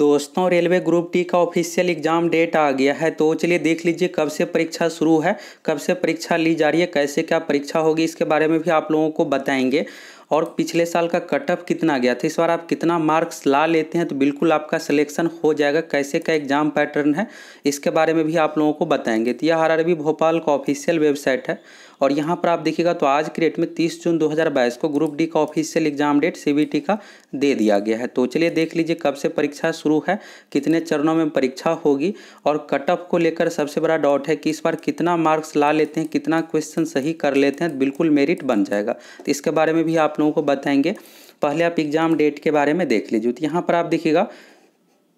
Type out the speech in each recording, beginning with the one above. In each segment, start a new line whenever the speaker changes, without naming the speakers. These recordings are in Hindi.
दोस्तों रेलवे ग्रुप डी का ऑफिशियल एग्जाम डेट आ गया है तो चलिए देख लीजिए कब से परीक्षा शुरू है कब से परीक्षा ली जा रही है कैसे क्या परीक्षा होगी इसके बारे में भी आप लोगों को बताएंगे और पिछले साल का कट ऑफ कितना गया था इस बार आप कितना मार्क्स ला लेते हैं तो बिल्कुल आपका सिलेक्शन हो जाएगा कैसे का एग्जाम पैटर्न है इसके बारे में भी आप लोगों को बताएंगे तो यह आर भोपाल का ऑफिशियल वेबसाइट है और यहाँ पर आप देखिएगा तो आज क्रिएट में 30 जून 2022 को ग्रुप डी का ऑफिशियल एग्जाम डेट सी का दे दिया गया है तो चलिए देख लीजिए कब से परीक्षा शुरू है कितने चरणों में परीक्षा होगी और कट ऑफ को लेकर सबसे बड़ा डाउट है कि इस बार कितना मार्क्स ला लेते हैं कितना क्वेश्चन सही कर लेते हैं बिल्कुल मेरिट बन जाएगा तो इसके बारे में भी आप लोगों को बताएंगे पहले आप एग्जाम डेट के बारे में देख लीजिए तो यहाँ पर आप देखिएगा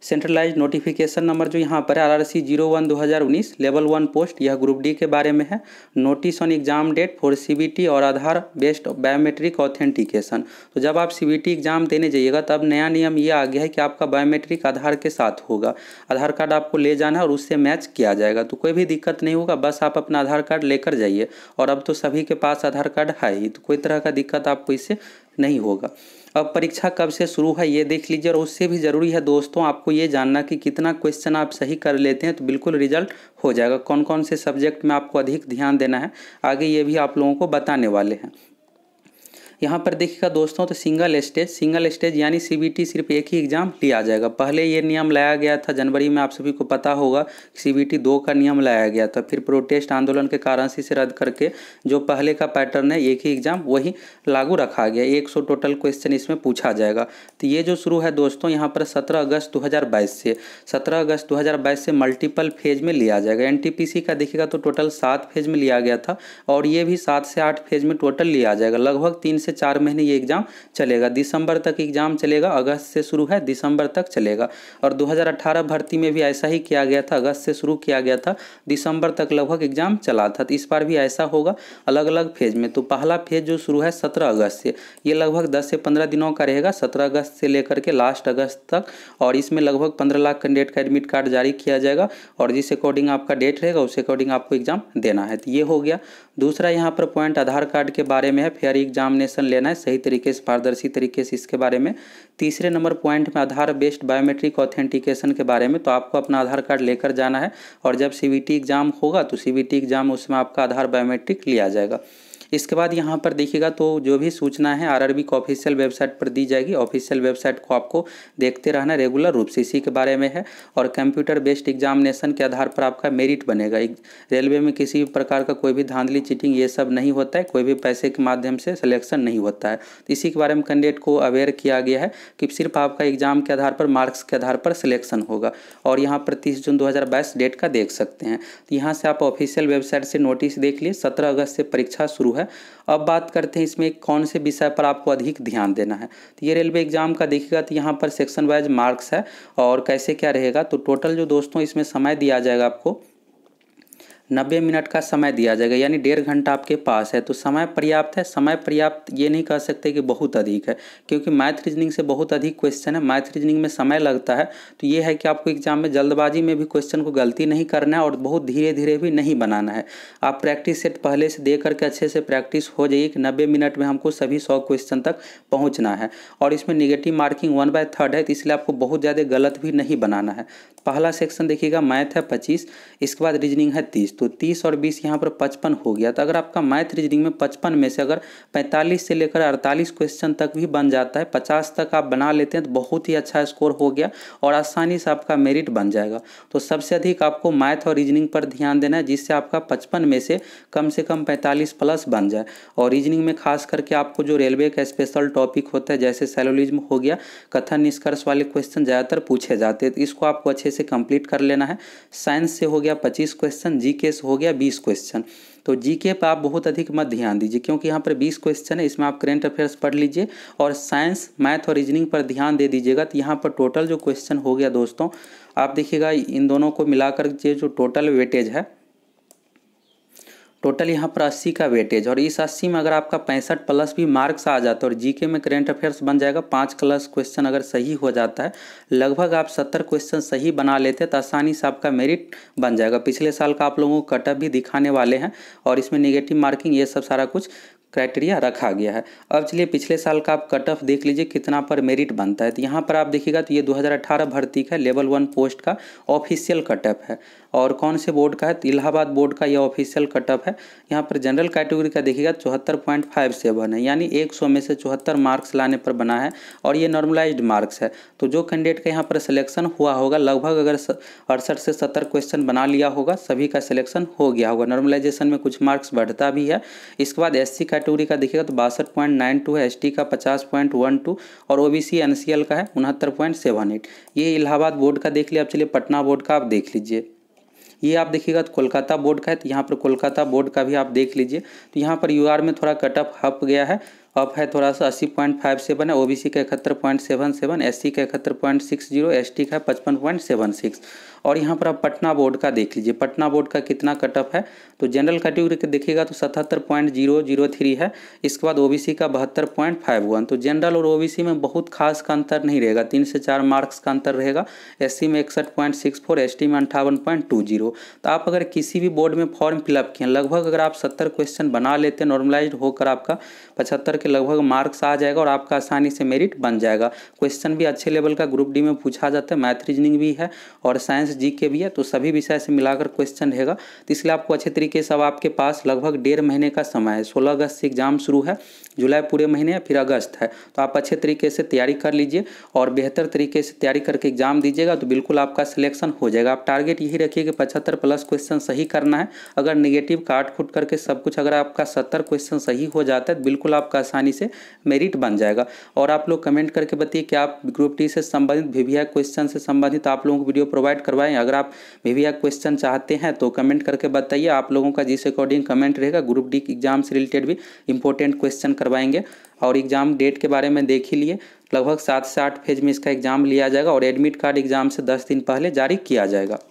सेंट्रलाइज नोटिफिकेशन नंबर जो यहाँ पर है R R C zero one दो हज़ार उन्नीस लेवल वन पोस्ट यह ग्रुप डी के बारे में है notice on exam date for CBT और आधार बेस्ड बायोमेट्रिक ऑथेंटिकेशन तो जब आप सीबीटी एग्जाम देने जाइएगा तब नया नियम ये आ गया है कि आपका बायोमेट्रिक आधार के साथ होगा आधार कार्ड आपको ले जाना है और उससे मैच किया जाएगा तो कोई भी दिक्कत नहीं होगा बस आप अपना आधार कार्ड लेकर जाइए और अब तो सभी के पास आधार कार्ड है ही तो कोई तरह का दिक्कत आपको इससे नहीं होगा अब परीक्षा कब से शुरू है ये देख लीजिए और उससे भी ज़रूरी है दोस्तों आपको ये जानना कि कितना क्वेश्चन आप सही कर लेते हैं तो बिल्कुल रिजल्ट हो जाएगा कौन कौन से सब्जेक्ट में आपको अधिक ध्यान देना है आगे ये भी आप लोगों को बताने वाले हैं यहाँ पर देखिएगा दोस्तों तो सिंगल स्टेज सिंगल स्टेज यानी सीबीटी सिर्फ एक ही एग्ज़ाम लिया जाएगा पहले ये नियम लाया गया था जनवरी में आप सभी को पता होगा सीबीटी दो का नियम लाया गया था फिर प्रोटेस्ट आंदोलन के कारण से इसे रद्द करके जो पहले का पैटर्न है एक ही एग्ज़ाम वही लागू रखा गया एक सौ टोटल क्वेश्चन इसमें पूछा जाएगा तो ये जो शुरू है दोस्तों यहाँ पर सत्रह अगस्त दो से सत्रह अगस्त दो से मल्टीपल फेज में लिया जाएगा एन का देखिएगा तो टोटल सात फेज में लिया गया था और ये भी सात से आठ फेज में टोटल लिया जाएगा लगभग तीन से चार महीने ये एग्ज़ाम चलेगा दिसंबर तक एग्ज़ाम चलेगा अगस्त से शुरू है दिसंबर तक चलेगा और 2018 भर्ती में भी ऐसा ही किया गया था अगस्त से शुरू किया गया था दिसंबर तक लगभग एग्ज़ाम चला था इस बार भी ऐसा होगा अलग अलग फेज में तो पहला फेज जो शुरू है सत्रह अगस्त से ये लगभग दस से पंद्रह दिनों का रहेगा सत्रह अगस्त से लेकर के लास्ट अगस्त तक और इसमें लगभग पंद्रह लाख कैंडिडेट का एडमिट कार्ड जारी किया जाएगा और जिस अकॉर्डिंग आपका डेट रहेगा उस अकॉर्डिंग आपको एग्ज़ाम देना है तो ये हो गया दूसरा यहाँ पर पॉइंट आधार कार्ड के बारे में है फेयर एग्जामिनेशन लेना है सही तरीके से पारदर्शी तरीके से इसके बारे में तीसरे नंबर पॉइंट में आधार बेस्ड बायोमेट्रिक ऑथेंटिकेशन के बारे में तो आपको अपना आधार कार्ड लेकर जाना है और जब सी एग्ज़ाम होगा तो सी एग्ज़ाम उसमें आपका आधार बायोमेट्रिक लिया जाएगा इसके बाद यहाँ पर देखिएगा तो जो भी सूचना है आरआरबी की ऑफिशियल वेबसाइट पर दी जाएगी ऑफिशियल वेबसाइट को आपको देखते रहना रेगुलर रूप से इसी के बारे में है और कंप्यूटर बेस्ड एग्जामिनेशन के आधार पर आपका मेरिट बनेगा रेलवे में किसी भी प्रकार का कोई भी धांधली चीटिंग ये सब नहीं होता है कोई भी पैसे के माध्यम से सिलेक्शन नहीं होता है तो इसी के बारे में कैंडिडेट को अवेयर किया गया है कि सिर्फ आपका एग्जाम के आधार पर मार्क्स के आधार पर सिलेक्शन होगा और यहाँ पर तीस जून दो डेट का देख सकते हैं तो यहाँ से आप ऑफिशियल वेबसाइट से नोटिस देख लिए सत्रह अगस्त से परीक्षा शुरू है है अब बात करते हैं इसमें कौन से विषय पर आपको अधिक ध्यान देना है तो ये रेलवे एग्जाम का देखिएगा तो यहाँ पर सेक्शन वाइज मार्क्स है और कैसे क्या रहेगा तो टोटल जो दोस्तों इसमें समय दिया जाएगा आपको नब्बे मिनट का समय दिया जाएगा यानी डेढ़ घंटा आपके पास है तो समय पर्याप्त है समय पर्याप्त ये नहीं कह सकते कि बहुत अधिक है क्योंकि मैथ रीजनिंग से बहुत अधिक क्वेश्चन है मैथ रीजनिंग में समय लगता है तो ये है कि आपको एग्जाम में जल्दबाजी में भी क्वेश्चन को गलती नहीं करना है और बहुत धीरे धीरे भी नहीं बनाना है आप प्रैक्टिस सेट पहले से दे करके अच्छे से प्रैक्टिस हो जाइए कि नब्बे मिनट में हमको सभी सौ क्वेश्चन तक पहुँचना है और इसमें negative marking one by third है तो इसलिए आपको बहुत ज़्यादा गलत भी नहीं बनाना है पहला सेक्शन देखिएगा मैथ है पच्चीस इसके बाद रीजनिंग है तीस तो तीस तो 30 और 20 यहाँ पर 55 हो गया तो अगर आपका मैथ रीजनिंग में 55 में से अगर 45 से लेकर 48 क्वेश्चन तक भी बन जाता है 50 तक आप बना लेते हैं तो बहुत ही अच्छा स्कोर हो गया और आसानी से आपका मेरिट बन जाएगा तो सबसे अधिक आपको मैथ और रीजनिंग पर ध्यान देना है जिससे आपका पचपन में से कम से कम पैंतालीस प्लस बन जाए और रीजनिंग में खास करके आपको जो रेलवे का स्पेशल टॉपिक होता है जैसे सेलोलिज्म हो गया कथन निष्कर्ष वाले क्वेश्चन ज़्यादातर पूछे जाते हैं तो इसको आपको अच्छे से कंप्लीट कर लेना है साइंस से हो गया 25 क्वेश्चन जी केस हो गया बीस क्वेश्चन तो जीके पर आप बहुत अधिक मत ध्यान दीजिए क्योंकि यहाँ पर बीस क्वेश्चन है इसमें आप करेंट अफेयर्स पढ़ लीजिए और साइंस मैथ और रीजनिंग पर ध्यान दे दीजिएगा तो यहाँ पर टोटल जो क्वेश्चन हो गया दोस्तों आप देखिएगा इन दोनों को मिलाकर जो टोटल वेटेज है टोटल यहाँ पर अस्सी का वेटेज और इस अस्सी में अगर आपका पैंसठ प्लस भी मार्क्स आ जाता है और जीके में करेंट अफेयर्स बन जाएगा पाँच प्लस क्वेश्चन अगर सही हो जाता है लगभग आप सत्तर क्वेश्चन सही बना लेते हैं तो आसानी से आपका मेरिट बन जाएगा पिछले साल का आप लोगों को कटअप भी दिखाने वाले हैं और इसमें निगेटिव मार्किंग ये सब सारा कुछ क्राइटेरिया रखा गया है अब चलिए पिछले साल का आप कट ऑफ देख लीजिए कितना पर मेरिट बनता है तो यहाँ पर आप देखिएगा तो ये 2018 भर्ती का लेवल वन पोस्ट का ऑफिशियल कट ऑफ है और कौन से बोर्ड का है तो इलाहाबाद बोर्ड का यह ऑफिशियल कटअप है यहाँ पर जनरल कैटेगरी का देखिएगा चौहत्तर पॉइंट फाइव सेवन है यानी एक सौ में से चौहत्तर मार्क्स लाने पर बना है और ये नॉर्मलाइज्ड मार्क्स है तो जो कैंडिडेट का यहाँ पर सिलेक्शन हुआ होगा लगभग अगर अड़सठ से सत्तर क्वेश्चन बना लिया होगा सभी का सिलेक्शन हो गया होगा नॉर्मलाइजेशन में कुछ मार्क्स बढ़ता भी है इसके बाद एस कैटेगरी का देखिएगा तो बासठ पॉइंट नाइन टू है एस का पचास पॉइंट वन टू और O B C N C L का है उनहत्तर पॉइंट सेवन एट ये इलाहाबाद बोर्ड का देख लिया अब चलिए पटना बोर्ड का आप देख लीजिए ये आप देखिएगा तो कोलकाता बोर्ड का है तो यहाँ पर कोलकाता बोर्ड का भी आप देख लीजिए तो यहाँ पर यू में थोड़ा कटअप हप गया है अप है थोड़ा सा अस्सी पॉइंट फाइव सेवन है ओबीसी का इकहत्तर point seven seven S C का इकहत्तर point six zero S T का पचपन पॉइंट सेवन सिक्स और यहाँ पर आप पटना बोर्ड का देख लीजिए पटना बोर्ड का कितना कट ऑफ है तो जनरल कैटेगरी का देखिएगा तो सतहत्तर पॉइंट जीरो जीरो थ्री है इसके बाद ओबीसी का बहत्तर पॉइंट फाइव वन तो जनरल और ओबीसी में बहुत खास का अंतर नहीं रहेगा तीन से चार मार्क्स का अंतर रहेगा एस सी में इकसठ point six four S T में अंठावन पॉइंट टू जीरो तो आप अगर किसी भी बोर्ड में फॉर्म फिलअप किए लगभग अगर आप सत्तर क्वेश्चन बना लेते हैं नॉर्मलाइज होकर आपका पचहत्तर के लगभग मार्क्स आ जाएगा और आपका आसानी से मेरिट बन जाएगा क्वेश्चन भी अच्छे लेवल का ग्रुप डी में पूछा जाता है मैथ रीजनिंग भी है और साइंस जी के भी है तो सभी विषय से मिलाकर क्वेश्चन रहेगा तो इसलिए आपको अच्छे तरीके से अब आपके पास लगभग डेढ़ महीने का समय है सोलह अगस्त से एग्जाम शुरू है जुलाई पूरे महीने या फिर अगस्त है तो आप अच्छे तरीके से तैयारी कर लीजिए और बेहतर तरीके से तैयारी करके एग्जाम दीजिएगा तो बिल्कुल आपका सिलेक्शन हो जाएगा आप टारगेट यही रखिए कि पचहत्तर प्लस क्वेश्चन सही करना है अगर निगेटिव काट फुट करके सब कुछ अगर आपका सत्तर क्वेश्चन सही हो जाता है तो बिल्कुल आपका आसानी से मेरिट बन जाएगा और आप लोग कमेंट करके बताइए कि आप ग्रुप टी से संबंधित वीवीआई क्वेश्चन से संबंधित आप लोगों को वीडियो प्रोवाइड करवाएं अगर आप वीवीआई क्वेश्चन चाहते हैं तो कमेंट करके बताइए आप लोगों का जिस अकॉर्डिंग कमेंट रहेगा ग्रुप डी एग्जाम से रिलेटेड भी इंपॉर्टेंट क्वेश्चन करवाएंगे और एग्जाम डेट के बारे में देख ही लिए लगभग सात से आठ फेज में इसका एग्जाम लिया जाएगा और एडमिट कार्ड एग्जाम से दस दिन पहले जारी किया जाएगा